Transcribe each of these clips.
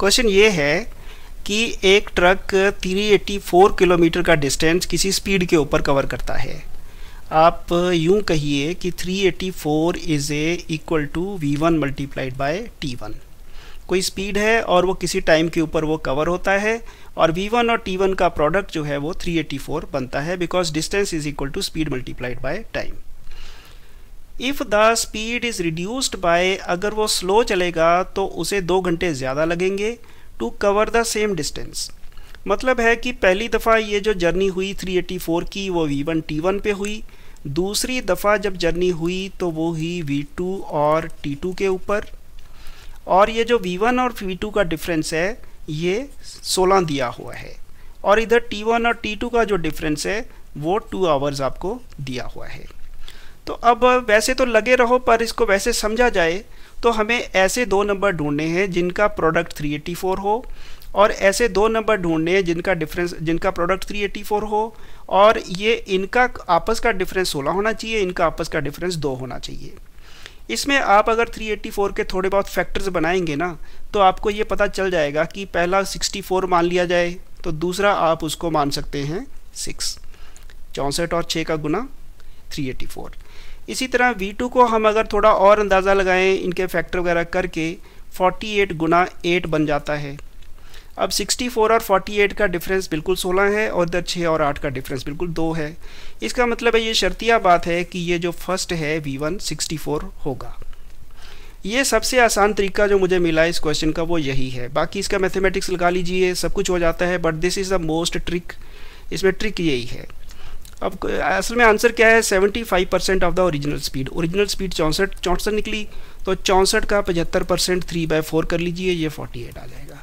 question ये है कि एक ट्रक 384 किलोमीटर का डिस्टेंस किसी स्पीड के ऊपर कवर करता है आप यूं कहिए कि 384 is a equal to V one multiplied by T one कोई स्पीड है और वो किसी टाइम के ऊपर वो कवर होता है और v1 और t1 का प्रोडक्ट जो है वो 384 बनता है because distance is equal to speed multiplied by time if the speed is reduced by अगर वो स्लो चलेगा तो उसे दो घंटे ज़्यादा लगेंगे to cover the same distance मतलब है कि पहली दफ़ा ये जो जर्नी हुई 384 की वो वी वन टी वन पे हुई दूसरी दफ़ा जब जर्नी हुई तो वो हुई वी टू और टी टू के ऊपर और ये जो वी वन और वी टू का डिफरेंस है ये 16 दिया हुआ है और इधर टी वन और टी टू का जो डिफरेंस है वो टू आवर्स आपको दिया हुआ है तो अब वैसे तो लगे रहो पर इसको वैसे समझा जाए तो हमें ऐसे दो नंबर ढूंढने हैं जिनका प्रोडक्ट 384 हो और ऐसे दो नंबर ढूंढने हैं जिनका डिफरेंस जिनका प्रोडक्ट 384 हो और ये इनका आपस का डिफरेंस 16 होना चाहिए इनका आपस का डिफरेंस 2 होना चाहिए इसमें आप अगर 384 के थोड़े बहुत फैक्टर्स बनाएंगे ना तो आपको ये पता चल जाएगा कि पहला 64 मान लिया जाए तो दूसरा आप उसको मान सकते हैं सिक्स चौंसठ और छः का गुना 384 इसी तरह V2 को हम अगर थोड़ा और अंदाज़ा लगाएं इनके फैक्टर वगैरह करके 48 गुना 8 बन जाता है अब 64 और 48 का डिफरेंस बिल्कुल 16 है और इधर 6 और 8 का डिफरेंस बिल्कुल 2 है इसका मतलब है ये शर्तिया बात है कि ये जो फर्स्ट है V1 64 होगा ये सबसे आसान तरीका जो मुझे मिला इस क्वेश्चन का वो यही है बाकी इसका मैथमेटिक्स लगा लीजिए सब कुछ हो जाता है but this is the most trick इसमें ट्रिक यही है अब असल में आंसर क्या है 75 percent of the original speed original speed चौंसठ चौंसठ निकली तो चौंसठ का पचहत्तर परसेंट थ्री बाय फोर कर लीजिए ये 48 आ जाएगा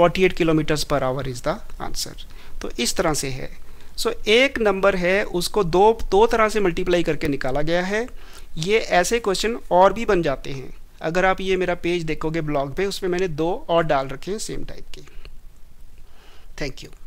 48 kilometres per hour is the answer तो इस तरह से है सो so, एक नंबर है उसको दो दो तरह से मल्टीप्लाई करके निकाला गया है ये ऐसे क्वेश्चन और भी बन जाते हैं अगर आप ये मेरा पेज देखोगे ब्लॉग पे उसमें मैंने दो और डाल रखे हैं सेम टाइप के थैंक यू